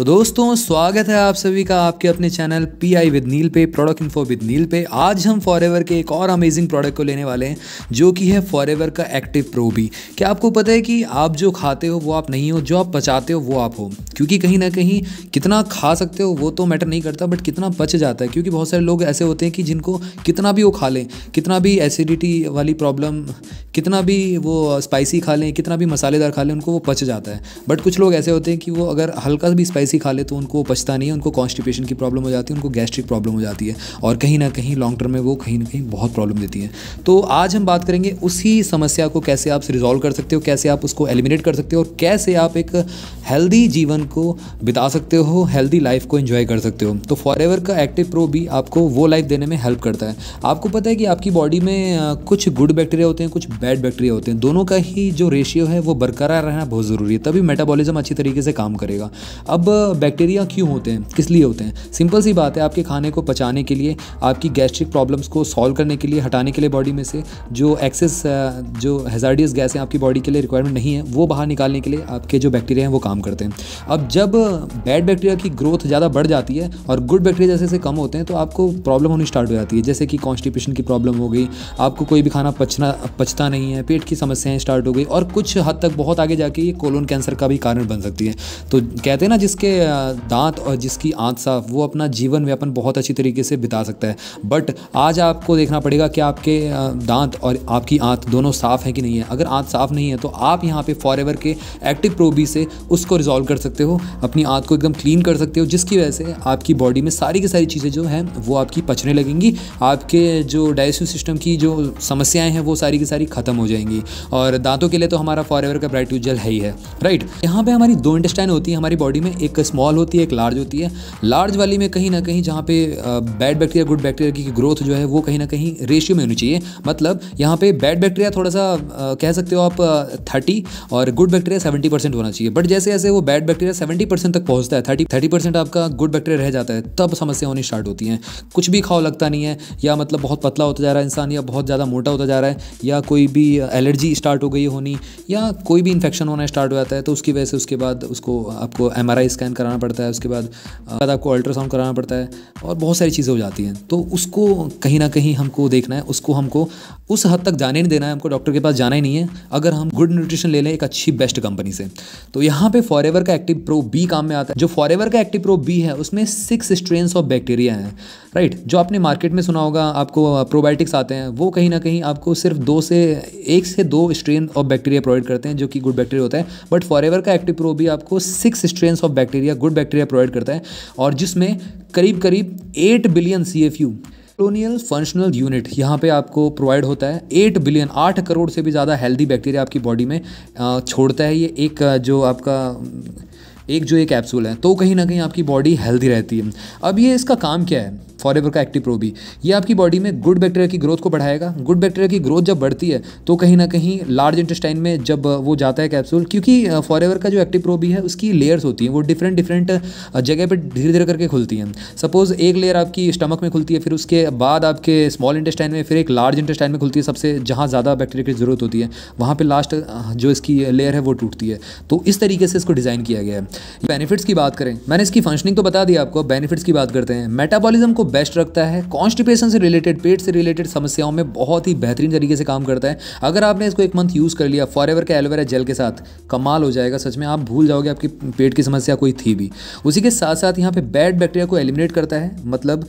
तो दोस्तों स्वागत है आप सभी का आपके अपने channel P I with Neel पे प्रोडक्ट इन्फो विद नील पे आज हम फॉरेवर के एक और अमेजिंग प्रोडक्ट को लेने वाले हैं जो कि है फॉरेवर का एक्टिव प्रो भी क्या आपको पता है कि आप जो खाते हो वो आप नहीं हो जो आप पचाते हो वो आप हो क्योंकि कहीं ना कहीं कितना खा सकते हो वो तो मैटर नहीं करता बट कितना पच जाता है क्योंकि बहुत सारे लोग ऐसे होते हैं कि जिनको कितना भी वो खा लें कितना भी एसिडिटी वाली प्रॉब्लम कितना भी वो स्पाइसी खा लें कितना भी मसालेदार खा लें उनको वो पच जाता है बट कुछ लोग ऐसे होते हैं कि वो अगर हल्का भी स्पाइसी स्पाइसी खा ले तो उनको पछता नहीं है उनको कॉन्स्टिपेशन की प्रॉब्लम हो जाती है उनको गैस्ट्रिक प्रॉब्लम हो जाती है और कहीं ना कहीं लॉन्ग टर्म में वो कहीं ना कहीं बहुत प्रॉब्लम देती है तो आज हम बात करेंगे उसी समस्या को कैसे आप रिजॉल्व कर सकते हो कैसे आप उसको एलिमिनेट कर सकते हो और कैसे आप एक हेल्दी जीवन को बिता सकते हो हेल्दी लाइफ को इन्जॉय कर सकते हो तो फॉर का एक्टिव प्रो भी आपको वो लाइफ देने में हेल्प करता है आपको पता है कि आपकी बॉडी में कुछ गुड बैक्टीरिया होते हैं कुछ बैड बैक्टीरिया होते हैं दोनों का ही जो रेशियो है वो बरकरार रहना बहुत ज़रूरी है तभी मेटाबॉलिज्म अच्छी तरीके से काम करेगा अब बैक्टीरिया क्यों होते हैं किस लिए होते हैं सिंपल सी बात है आपके खाने को पचाने के लिए आपकी गैस्ट्रिक प्रॉब्लम्स को सॉल्व करने के लिए हटाने के लिए बॉडी में से जो एक्सेस जो हेजार्डियस गैस है आपकी बॉडी के लिए रिक्वायरमेंट नहीं है वो बाहर निकालने के लिए आपके जो बैक्टीरिया हैं वो काम करते हैं अब जब बैड बैक्टीरिया की ग्रोथ ज़्यादा बढ़ जाती है और गुड बैक्टीरिया जैसे कम होते हैं तो आपको प्रॉब्लम होनी स्टार्ट हो जाती है जैसे कि कॉन्स्टिपेशन की प्रॉब्लम हो गई आपको कोई भी खाना पचना पचता नहीं है पेट की समस्याएं स्टार्ट हो गई और कुछ हद तक बहुत आगे जाके ये कोलोन कैंसर का भी कारण बन सकती है तो कहते हैं ना जिस जिसके दांत और जिसकी आंत साफ वो अपना जीवन व्यापन बहुत अच्छी तरीके से बिता सकता है बट आज आपको देखना पड़ेगा कि आपके दांत और आपकी आंत दोनों साफ़ हैं कि नहीं है अगर आंत साफ़ नहीं है तो आप यहाँ पे फॉर के एक्टिव प्रोबी से उसको रिजॉल्व कर सकते हो अपनी आंत को एकदम क्लीन कर सकते हो जिसकी वजह से आपकी बॉडी में सारी की सारी चीज़ें जो हैं वो आपकी पचने लगेंगी आपके जो डाइजेस्टिव सिस्टम की जो समस्याएं हैं वो सारी की सारी ख़त्म हो जाएंगी और दांतों के लिए तो हमारा फॉर का ब्राइट यूजल है ही है राइट यहाँ पर हमारी दो इंटेस्टाइन होती है हमारी बॉडी में एक एक स्मॉल होती है एक लार्ज होती है लार्ज वाली में कहीं ना कहीं जहाँ पे बैड बैक्टीरिया गुड बैक्टीरिया की ग्रोथ जो है वो कहीं ना कहीं रेशियो में होनी चाहिए मतलब यहाँ पे बैड बैक्टीरिया थोड़ा सा कह सकते हो आप थर्टी और गुड बैक्टीरिया सेवेंटी परसेंट होना चाहिए बट जैसे जैसे वो बैड बैक्टीरिया सेवेंटी परसेंट तक पहुँचता है थर्टी थर्टी परसेंट आपका गुड बैक्टीरिया रह जाता है तब समस्या होनी स्टार्ट होती है कुछ भी खाओ लगता नहीं है या मतलब बहुत पतला होता जा रहा है इंसान या बहुत ज़्यादा मोटा होता जा रहा है या कोई भी एलर्जी स्टार्ट हो गई होनी या कोई भी इन्फेक्शन होना स्टार्ट हो जाता है तो उसकी वजह से उसके बाद उसको आपको एम आर स्कैन कराना पड़ता है उसके बाद बाद आपको अल्ट्रासाउंड कराना पड़ता है और बहुत सारी चीज़ें हो जाती हैं तो उसको कहीं ना कहीं हमको देखना है उसको हमको उस हद तक जाने नहीं देना है हमको डॉक्टर के पास जाना ही नहीं है अगर हम गुड न्यूट्रिशन ले लें एक अच्छी बेस्ट कंपनी से तो यहाँ पे फॉरेवर का एक्टिव प्रो बी काम में आता है जो फॉरेवर का एक्टिव प्रो बी है उसमें सिक्स स्ट्रेन ऑफ बैक्टीरिया हैं राइट जो आपने मार्केट में सुना होगा आपको प्रोबायोटिक्स आते हैं वो कहीं ना कहीं आपको सिर्फ दो से एक से दो स्ट्रेन ऑफ बैक्टीरिया प्रोवाइड करते हैं जो कि गुड बैक्टीरिया होता है बट फॉरेवर का एक्टिव प्रो भी आपको six strain of bacteria bacteria good bacteria provide करता है और जिसमें करीब करीब eight billion C F U colonial functional unit यहाँ पे आपको प्रोवाइड होता है एट बिलियन आठ करोड़ से भी ज़्यादा हेल्दी बैक्टीरिया आपकी बॉडी में छोड़ता है ये एक जो आपका एक जो एक कैप्सूल है तो कहीं ना कहीं आपकी बॉडी हेल्दी रहती है अब ये इसका काम क्या है फॉरेवर का एक्टिव प्रो भी ये आपकी बॉडी में गुड बैक्टीरिया की ग्रोथ को बढ़ाएगा गुड बैक्टीरिया की ग्रोथ जब बढ़ती है तो कहीं ना कहीं लार्ज इंटेस्टाइन में जब वो जाता है कैप्सूल क्योंकि फॉरेवर का जो एक्टिव प्रो भी है उसकी लेयर्स होती हैं वो डिफरेंट डिफरेंट जगह पर धीरे धीरे करके खुलती हैं सपोज़ एक लेयर आपकी स्टमक में खुलती है फिर उसके बाद आपके स्मॉल इंटेस्टाइन में फिर एक लार्ज इंटेस्टाइन में खुलती है सबसे जहाँ ज़्यादा बैक्टीरिया की ज़रूरत होती है वहाँ पर लास्ट जो इसकी लेयर है वो टूटती है तो इस तरीके से इसको डिज़ाइन किया गया है बेनिफिट्स की बात करें मैंने इसकी फंक्शनिंग तो बता दी आपको बेनिफिट्स की बात करते हैं मेटाबॉलिज्म को बेस्ट रखता है कॉन्स्टिपेशन से रिलेटेड पेट से रिलेटेड समस्याओं में बहुत ही बेहतरीन तरीके से काम करता है अगर आपने इसको एक मंथ यूज़ कर लिया फॉर एवर के एलोवेरा जेल के साथ कमाल हो जाएगा सच में आप भूल जाओगे आपकी पेट की समस्या कोई थी भी उसी के साथ साथ यहाँ पे बैड बैक्टीरिया को एलिमिनेट करता है मतलब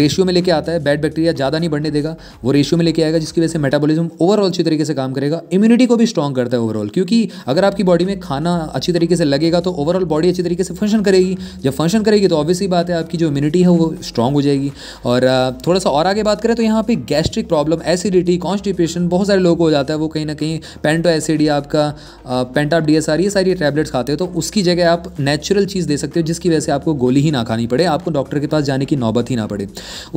रेशियो में लेके आता है बैड बैक्टीरिया ज़्यादा नहीं बढ़ने देगा वो रेशियो में लेके आएगा जिसकी वजह से मेटाबोलिज्म ओवरऑल अच्छी तरीके से काम करेगा इम्यूनिटी को भी स्ट्रॉन्ग करता है ओवरऑल क्योंकि अगर आपकी बॉडी में खाना अच्छी तरीके से लगेगा तो ओवरऑल बॉडी अच्छी तरीके से फंक्शन करेगी जब फंक्शन करेगी तो ऑब्वियसली बात है आपकी जो इम्यूनिटी है वो स्ट्रॉन्ग हो जाएगी और थोड़ा सा और आगे बात करें तो यहाँ पे गैस्ट्रिक प्रॉब्लम एसिडिटी कॉन्स्टिपेशन बहुत सारे लोगों को हो जाता है वो कहीं ना कहीं पेंटो एसिड या आपका पेंटाप डी एस आर ये सारी टैबलेट्स खाते हो तो उसकी जगह आप नेचुरल चीज़ दे सकते हो जिसकी वजह से आपको गोली ही ना खानी पड़े आपको डॉक्टर के पास जाने की नौबत ही ना पड़े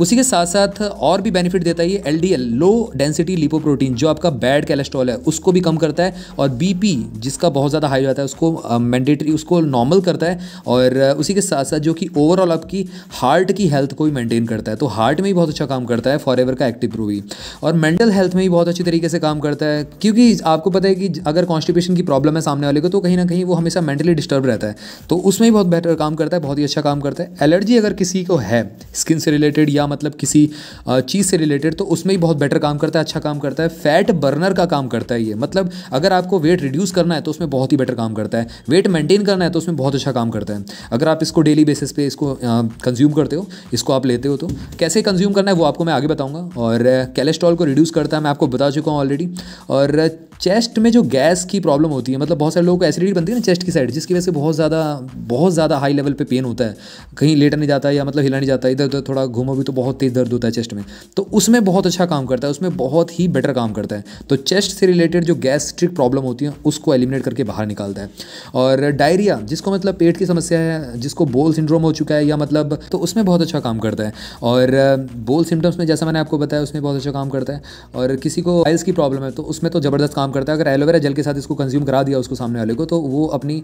उसी के साथ साथ और भी बेनिफिट देता है ये एल लो डेंसिटी लिपोप्रोटीन जो आपका बैड कैलेस्ट्रॉल है उसको भी कम करता है और बीपी जिसका बहुत ज़्यादा हाई रहता है उसको मैंडेटरी उसको नॉर्मल करता है और उसी के साथ साथ जो कि ओवरऑल आपकी हार्ट की हेल्थ को भी मेंटेन करता है तो हार्ट में भी बहुत अच्छा काम करता है फॉर का एक्टिव प्रो भी और मेंटल हेल्थ में भी बहुत अच्छी तरीके से काम करता है क्योंकि आपको पता है कि अगर कॉन्स्टिपेशन की प्रॉब्लम है सामने वाले को तो कहीं ना कहीं वो हमेशा मेंटली डिस्टर्ब रहता है तो उसमें भी बहुत बेटर काम करता है बहुत ही अच्छा काम करता है एलर्जी अगर किसी को है स्किन से रिलेटेड या मतलब किसी चीज़ से रिलेटेड तो उसमें भी बहुत बेटर काम करता है अच्छा काम करता है फैट बर्नर का काम करता है ये मतलब अगर आपको वेट रिड्यूस करना है तो उसमें बहुत ही बेटर काम करता है वेट मेंटेन करना है तो उसमें बहुत अच्छा काम करता है अगर आप इसको डेली बेसिस पे इसको कंज्यूम करते हो इसको आप आप लेते हो तो कैसे कंज्यूम करना है वो आपको मैं आगे बताऊंगा और कैलेस्ट्रॉल को रिड्यूस करता है मैं आपको बता चुका हूँ ऑलरेडी और चेस्ट में जो गैस की प्रॉब्लम होती है मतलब बहुत सारे लोगों को एसिडिटी बनती है ना चेस्ट की साइड जिसकी वजह से बहुत ज़्यादा बहुत ज़्यादा हाई लेवल पे पेन होता है कहीं लेटा नहीं जाता या मतलब हिला नहीं जाता इधर उधर थोड़ा घूमो भी तो बहुत तेज़ दर्द होता है चेस्ट में तो उसमें बहुत अच्छा काम करता है उसमें बहुत ही बेटर काम करता है तो चेस्ट से रिलेटेड जो गैस्ट्रिक प्रॉब्लम होती है उसको एलिमिनेट करके बाहर निकालता है और डायरिया जिसको मतलब पेट की समस्या है जिसको बोल सिंड्रोम हो चुका है या मतलब तो उसमें बहुत अच्छा काम करता है और बोल सिम्टम्स में जैसा मैंने आपको बताया उसमें बहुत अच्छा काम करता है और किसी को आइल्स की प्रॉब्लम है तो उसमें तो ज़बरदस्त काम काम करता है अगर एलोवेरा जल के साथ इसको कंज्यूम करा दिया उसको सामने वाले को तो वो अपनी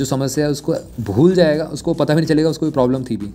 जो समस्या है उसको भूल जाएगा उसको पता भी नहीं चलेगा उसको प्रॉब्लम थी भी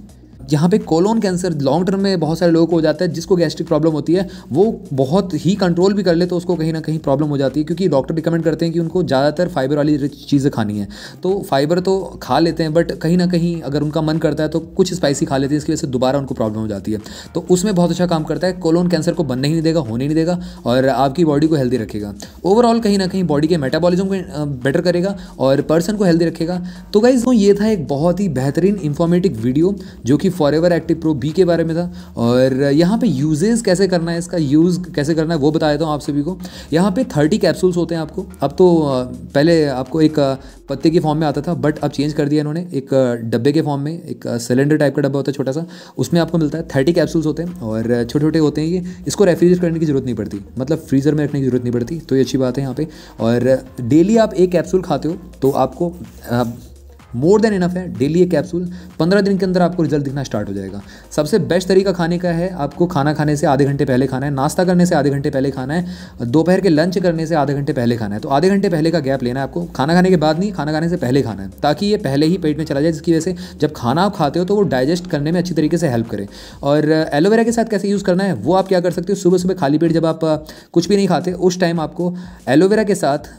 जहाँ पे कोलोन कैंसर लॉन्ग टर्म में बहुत सारे लोगों को हो जाता है जिसको गैस्ट्रिक प्रॉब्लम होती है वो बहुत ही कंट्रोल भी कर ले तो उसको कहीं ना कहीं प्रॉब्लम हो जाती है क्योंकि डॉक्टर रिकमेंड करते हैं कि उनको ज़्यादातर फाइबर वाली चीज़ें खानी है तो फाइबर तो खा लेते हैं बट कहीं ना कहीं अगर उनका मन करता है तो कुछ स्पाइसी खा लेते हैं इसकी वजह से दोबारा उनको प्रॉब्लम हो जाती है तो उसमें बहुत अच्छा काम करता है कोलोन कैंसर को बनने ही नहीं देगा होने नहीं देगा और आपकी बॉडी को हेल्दी रखेगा ओवरऑल कहीं ना कहीं बॉडी के मेटाबॉलिज्म को बेटर करेगा और पर्सन को हेल्दी रखेगा तो गाइज तो ये था एक बहुत ही बेहतरीन इन्फॉर्मेटिव वीडियो जो कि forever active pro B के बारे में था और यहाँ पे यूजेस कैसे करना है इसका यूज़ कैसे करना है वो बता देता हूँ आप सभी को यहाँ पे थर्टी कैप्सूल्स होते हैं आपको अब तो पहले आपको एक पत्ते के फॉर्म में आता था बट अब चेंज कर दिया इन्होंने एक डब्बे के फॉर्म में एक सिलेंडर टाइप का डब्बा होता है छोटा सा उसमें आपको मिलता है थर्टी कैप्सूल्स होते हैं और छोटे छोटे होते हैं ये इसको रेफ्रिजरेट करने की ज़रूरत नहीं पड़ती मतलब फ्रीज़र में रखने की ज़रूरत नहीं पड़ती तो ये अच्छी बात है यहाँ पर और डेली आप एक कैप्सूल खाते हो तो आपको मोर देन इनफ है डेली ये कैप्सूल पंद्रह दिन के अंदर आपको रिजल्ट दिखना स्टार्ट हो जाएगा सबसे बेस्ट तरीका खाने का है आपको खाना खाने से आधे घंटे पहले खाना है नाश्ता करने से आधे घंटे पहले खाना है दोपहर के लंच करने से आधे घंटे पहले खाना है तो आधे घंटे पहले का गैप लेना है आपको खाना खाने के बाद नहीं खाना खाने से पहले खाना है ताकि ये पहले ही पेट में चला जाए जिसकी वजह से जब खाना आप खाते हो तो वो डाइजेस्ट करने में अच्छी तरीके से हेल्प करे और एलोवेरा के साथ कैसे यूज़ करना है वो आप क्या कर सकते हो सुबह सुबह खाली पेट जब आप कुछ भी नहीं खाते उस टाइम आपको एलोवेरा के साथ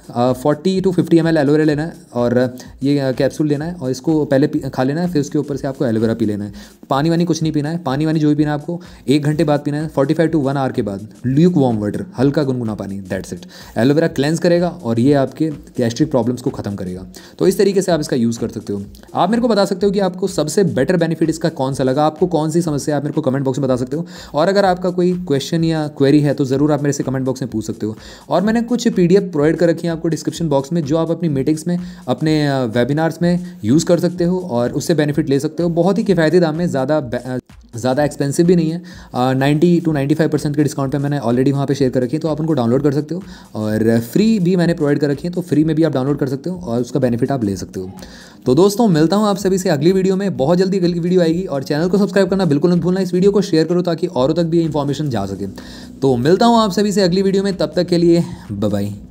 forty to fifty M aloe vera लेना है और ये कैप्सूल लेना लेना है और इसको पहले खा लेना है फिर उसके ऊपर से आपको एलोवेरा पी लेना है पानी वानी कुछ नहीं पीना है पानी वानी जो भी पीना है आपको एक घंटे बाद पीना है forty five to one hour के बाद ल्यूक वार्म वाटर हल्का गुनगुना पानी दैट्स इट एलोवेरा क्लेंस करेगा और ये आपके गैस्ट्रिक प्रॉब्लम्स को खत्म करेगा तो इस तरीके से आप इसका यूज़ कर सकते हो आप मेरे को बता सकते हो कि आपको सबसे बेटर बेनिफिट इसका कौन सा लगा आपको कौन सी समस्या आप मेरे को कमेंट बॉक्स में बता सकते हो और अगर आपका कोई क्वेश्चन या क्वेरी है तो ज़रूर आप मेरे से कमेंट बॉक्स में पूछ सकते हो और मैंने कुछ पी प्रोवाइड कर रखी है आपको डिस्क्रिप्शन बॉक्स में जो आप अपनी मीटिंग्स में अपने वेबिनार्स में यूज़ कर सकते हो और उससे बेनिफिट ले सकते हो बहुत ही किफ़ायती दाम में ज़्यादा ज़्यादा एक्सपेंसिव भी नहीं है ninety to ninety five percent के डिस्काउंट पे मैंने ऑलरेडी वहाँ पे शेयर कर रखी है तो आप उनको डाउनलोड कर सकते हो और फ्री भी मैंने प्रोवाइड कर रखी है तो फ्री में भी आप डाउनलोड कर सकते हो और उसका बेनिफिट आप ले सकते हो तो दोस्तों मिलता हूँ आप सभी से अगली वीडियो में बहुत जल्दी अगली वीडियो आएगी और चैनल को सब्सक्राइब करना बिल्कुल मत भूलना इस वीडियो को शेयर करो ताकि औरों तक भी ये इन्फॉर्मेशन जा सके तो मिलता हूँ आप सभी से अगली वीडियो में तब तक के लिए बाय